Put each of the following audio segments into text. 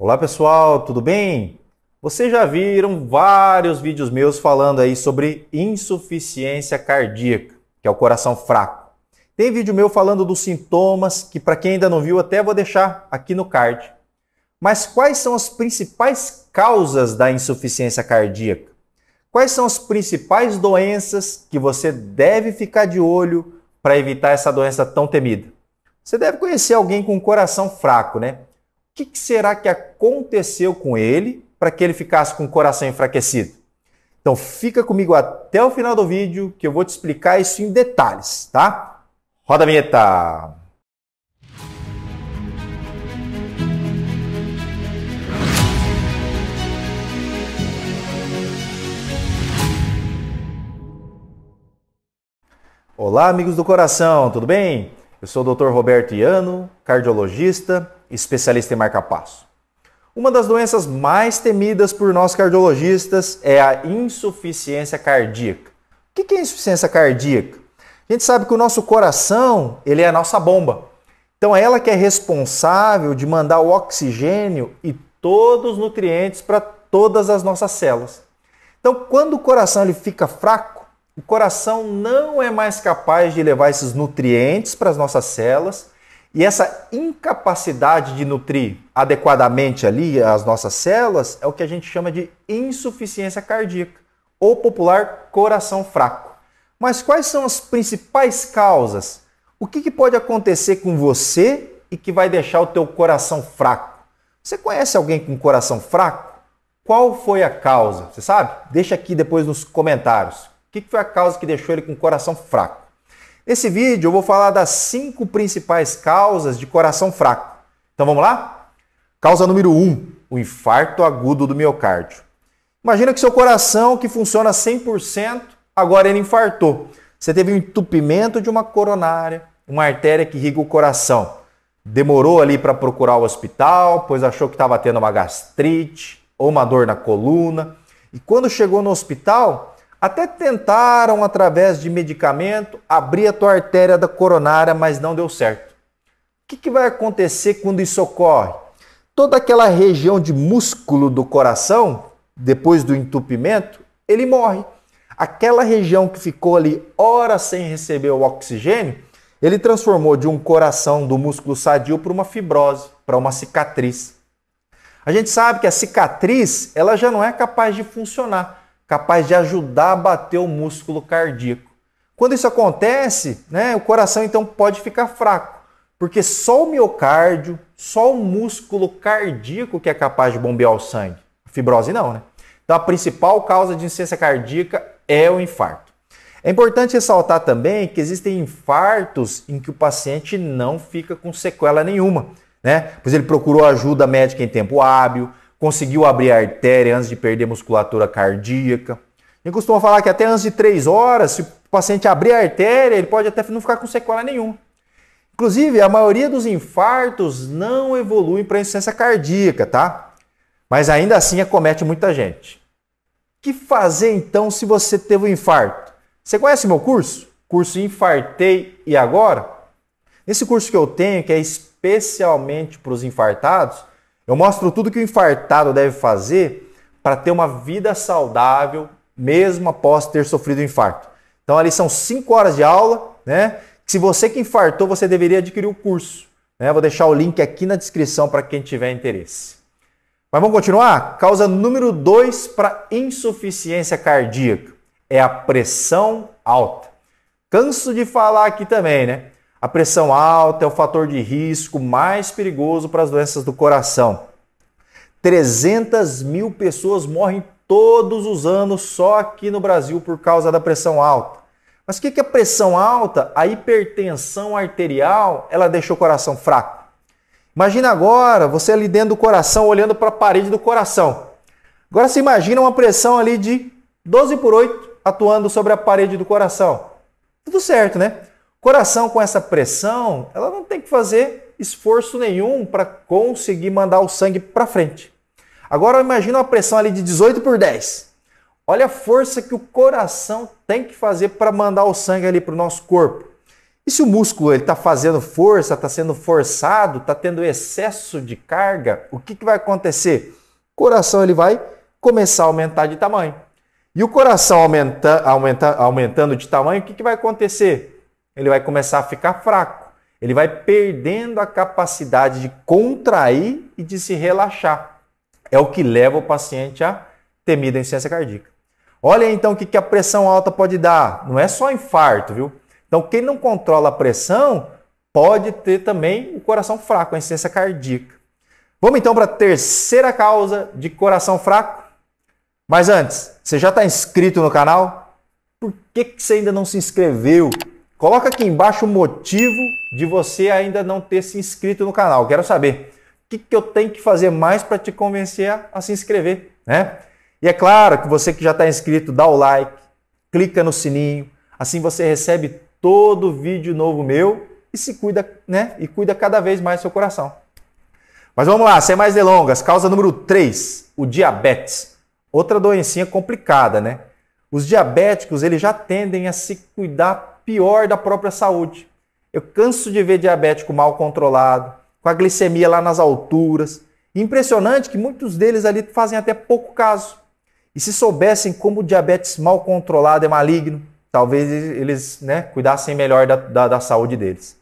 Olá pessoal, tudo bem? Vocês já viram vários vídeos meus falando aí sobre insuficiência cardíaca, que é o coração fraco. Tem vídeo meu falando dos sintomas, que para quem ainda não viu, até vou deixar aqui no card. Mas quais são as principais causas da insuficiência cardíaca? Quais são as principais doenças que você deve ficar de olho para evitar essa doença tão temida? Você deve conhecer alguém com um coração fraco, né? que, que será que aconteceu com ele para que ele ficasse com o coração enfraquecido? Então fica comigo até o final do vídeo que eu vou te explicar isso em detalhes, tá? Roda a vinheta! Olá, amigos do coração, tudo bem? Eu sou o Dr. Roberto Iano, cardiologista, especialista em marca-passo. Uma das doenças mais temidas por nós cardiologistas é a insuficiência cardíaca. O que é insuficiência cardíaca? A gente sabe que o nosso coração ele é a nossa bomba. Então é ela que é responsável de mandar o oxigênio e todos os nutrientes para todas as nossas células. Então quando o coração ele fica fraco, o coração não é mais capaz de levar esses nutrientes para as nossas células e essa incapacidade de nutrir adequadamente ali as nossas células é o que a gente chama de insuficiência cardíaca, ou popular coração fraco. Mas quais são as principais causas? O que, que pode acontecer com você e que vai deixar o teu coração fraco? Você conhece alguém com coração fraco? Qual foi a causa? Você sabe? Deixa aqui depois nos comentários. O que, que foi a causa que deixou ele com coração fraco? Nesse vídeo eu vou falar das cinco principais causas de coração fraco. Então vamos lá? Causa número 1, um, o infarto agudo do miocárdio. Imagina que seu coração, que funciona 100%, agora ele infartou. Você teve um entupimento de uma coronária, uma artéria que irriga o coração. Demorou ali para procurar o hospital, pois achou que estava tendo uma gastrite ou uma dor na coluna. E quando chegou no hospital, até tentaram, através de medicamento, abrir a tua artéria da coronária, mas não deu certo. O que, que vai acontecer quando isso ocorre? Toda aquela região de músculo do coração, depois do entupimento, ele morre. Aquela região que ficou ali horas sem receber o oxigênio, ele transformou de um coração do músculo sadio para uma fibrose, para uma cicatriz. A gente sabe que a cicatriz, ela já não é capaz de funcionar capaz de ajudar a bater o músculo cardíaco. Quando isso acontece, né, o coração então pode ficar fraco, porque só o miocárdio, só o músculo cardíaco que é capaz de bombear o sangue. A fibrose não, né? Então a principal causa de insuficiência cardíaca é o infarto. É importante ressaltar também que existem infartos em que o paciente não fica com sequela nenhuma, né? Pois ele procurou ajuda médica em tempo hábil, conseguiu abrir a artéria antes de perder musculatura cardíaca. Eu costumo falar que até antes de três horas, se o paciente abrir a artéria, ele pode até não ficar com sequela nenhuma. Inclusive, a maioria dos infartos não evoluem para insuficiência cardíaca, tá? Mas ainda assim acomete muita gente. O que fazer então se você teve um infarto? Você conhece meu curso? Curso Infartei e Agora? Nesse curso que eu tenho, que é especialmente para os infartados, eu mostro tudo que o infartado deve fazer para ter uma vida saudável, mesmo após ter sofrido um infarto. Então ali são 5 horas de aula, né? Se você que infartou, você deveria adquirir o curso. Né? Vou deixar o link aqui na descrição para quem tiver interesse. Mas vamos continuar? Causa número 2 para insuficiência cardíaca é a pressão alta. Canso de falar aqui também, né? A pressão alta é o fator de risco mais perigoso para as doenças do coração. 300 mil pessoas morrem todos os anos só aqui no Brasil por causa da pressão alta. Mas o que é pressão alta? A hipertensão arterial, ela deixa o coração fraco. Imagina agora você ali dentro do coração, olhando para a parede do coração. Agora se imagina uma pressão ali de 12 por 8 atuando sobre a parede do coração. Tudo certo, né? Coração com essa pressão, ela não tem que fazer esforço nenhum para conseguir mandar o sangue para frente. Agora imagina uma pressão ali de 18 por 10. Olha a força que o coração tem que fazer para mandar o sangue ali para o nosso corpo. E se o músculo está fazendo força, está sendo forçado, está tendo excesso de carga, o que, que vai acontecer? O coração ele vai começar a aumentar de tamanho. E o coração aumenta, aumenta, aumentando de tamanho, o que, que vai acontecer? ele vai começar a ficar fraco. Ele vai perdendo a capacidade de contrair e de se relaxar. É o que leva o paciente a temida insuficiência cardíaca. Olha então o que a pressão alta pode dar. Não é só infarto, viu? Então, quem não controla a pressão pode ter também o coração fraco, a insuficiência cardíaca. Vamos então para a terceira causa de coração fraco. Mas antes, você já está inscrito no canal? Por que, que você ainda não se inscreveu? Coloca aqui embaixo o motivo de você ainda não ter se inscrito no canal. Quero saber o que, que eu tenho que fazer mais para te convencer a, a se inscrever, né? E é claro que você que já está inscrito, dá o like, clica no sininho, assim você recebe todo vídeo novo meu e se cuida, né? E cuida cada vez mais seu coração. Mas vamos lá, sem mais delongas. Causa número 3, o diabetes. Outra doencinha complicada, né? Os diabéticos, eles já tendem a se cuidar pior da própria saúde. Eu canso de ver diabético mal controlado, com a glicemia lá nas alturas. Impressionante que muitos deles ali fazem até pouco caso. E se soubessem como o diabetes mal controlado é maligno, talvez eles né, cuidassem melhor da, da, da saúde deles.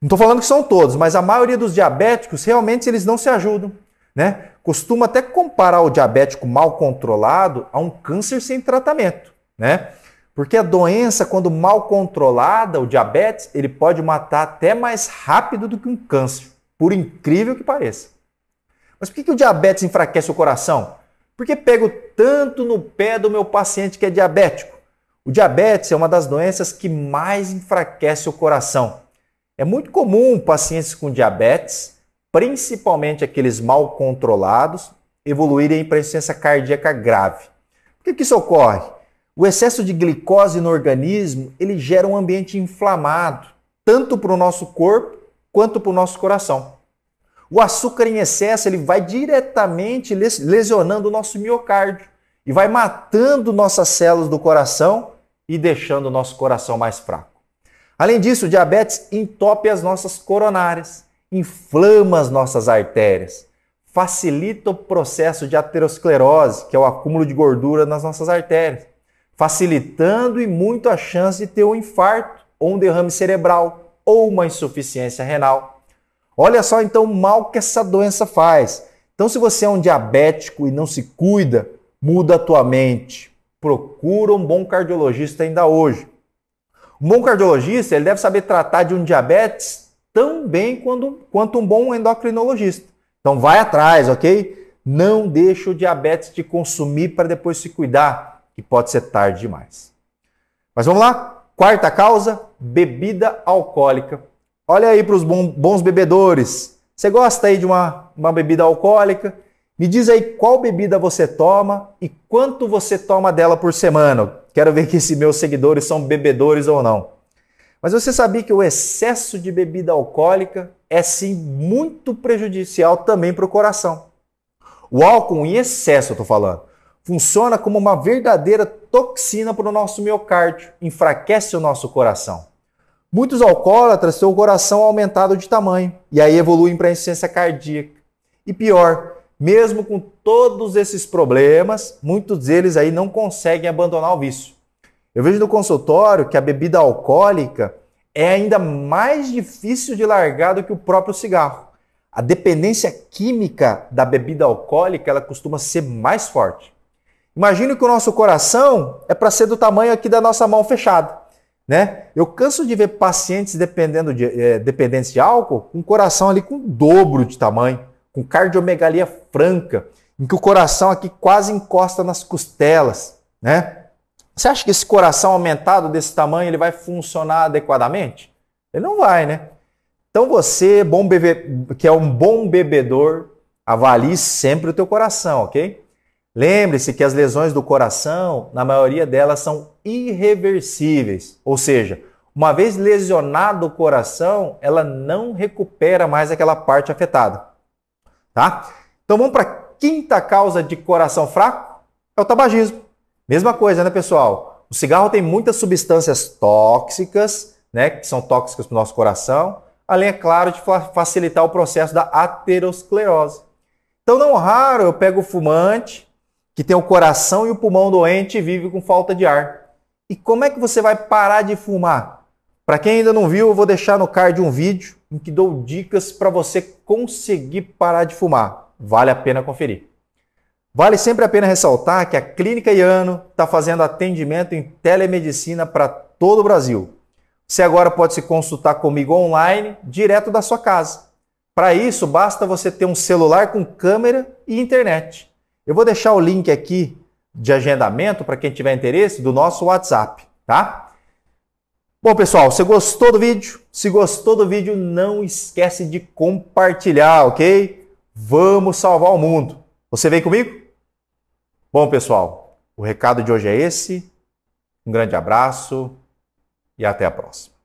Não estou falando que são todos, mas a maioria dos diabéticos realmente eles não se ajudam. Né? Costuma até comparar o diabético mal controlado a um câncer sem tratamento. Né? Porque a doença, quando mal controlada, o diabetes, ele pode matar até mais rápido do que um câncer, por incrível que pareça. Mas por que, que o diabetes enfraquece o coração? Por que pego tanto no pé do meu paciente que é diabético? O diabetes é uma das doenças que mais enfraquece o coração. É muito comum pacientes com diabetes, principalmente aqueles mal controlados, evoluírem para insuficiência cardíaca grave. Por que, que isso ocorre? O excesso de glicose no organismo ele gera um ambiente inflamado, tanto para o nosso corpo quanto para o nosso coração. O açúcar em excesso ele vai diretamente lesionando o nosso miocárdio e vai matando nossas células do coração e deixando o nosso coração mais fraco. Além disso, o diabetes entope as nossas coronárias, inflama as nossas artérias, facilita o processo de aterosclerose, que é o acúmulo de gordura nas nossas artérias facilitando e muito a chance de ter um infarto ou um derrame cerebral ou uma insuficiência renal. Olha só então o mal que essa doença faz. Então, se você é um diabético e não se cuida, muda a tua mente. Procura um bom cardiologista ainda hoje. Um bom cardiologista ele deve saber tratar de um diabetes tão bem quanto, quanto um bom endocrinologista. Então vai atrás, ok? Não deixa o diabetes te consumir para depois se cuidar que pode ser tarde demais. Mas vamos lá? Quarta causa: bebida alcoólica. Olha aí para os bons bebedores. Você gosta aí de uma, uma bebida alcoólica? Me diz aí qual bebida você toma e quanto você toma dela por semana. Quero ver que se meus seguidores são bebedores ou não. Mas você sabia que o excesso de bebida alcoólica é sim muito prejudicial também para o coração. O álcool em excesso, eu estou falando funciona como uma verdadeira toxina para o nosso miocárdio, enfraquece o nosso coração. Muitos alcoólatras têm o coração aumentado de tamanho e aí evoluem para insuficiência cardíaca. E pior, mesmo com todos esses problemas, muitos deles aí não conseguem abandonar o vício. Eu vejo no consultório que a bebida alcoólica é ainda mais difícil de largar do que o próprio cigarro. A dependência química da bebida alcoólica, ela costuma ser mais forte. Imagine que o nosso coração é para ser do tamanho aqui da nossa mão fechada, né? Eu canso de ver pacientes dependendo de, é, dependentes de álcool com coração ali com dobro de tamanho, com cardiomegalia franca, em que o coração aqui quase encosta nas costelas, né? Você acha que esse coração aumentado desse tamanho ele vai funcionar adequadamente? Ele não vai, né? Então você, bom bebe... que é um bom bebedor, avalie sempre o teu coração, ok? Lembre-se que as lesões do coração, na maioria delas, são irreversíveis, ou seja, uma vez lesionado o coração, ela não recupera mais aquela parte afetada. Tá? Então vamos para a quinta causa de coração fraco, é o tabagismo. Mesma coisa, né, pessoal? O cigarro tem muitas substâncias tóxicas, né, que são tóxicas para o nosso coração, além, é claro, de facilitar o processo da aterosclerose. Então, não é raro eu pego o fumante, que tem o coração e o pulmão doente e vive com falta de ar. E como é que você vai parar de fumar? Para quem ainda não viu, eu vou deixar no card um vídeo em que dou dicas para você conseguir parar de fumar. Vale a pena conferir. Vale sempre a pena ressaltar que a Clínica Iano está fazendo atendimento em telemedicina para todo o Brasil. Você agora pode se consultar comigo online, direto da sua casa. Para isso, basta você ter um celular com câmera e internet. Eu vou deixar o link aqui de agendamento para quem tiver interesse do nosso WhatsApp, tá? Bom, pessoal, você gostou do vídeo? Se gostou do vídeo, não esquece de compartilhar, ok? Vamos salvar o mundo. Você vem comigo? Bom, pessoal, o recado de hoje é esse. Um grande abraço e até a próxima.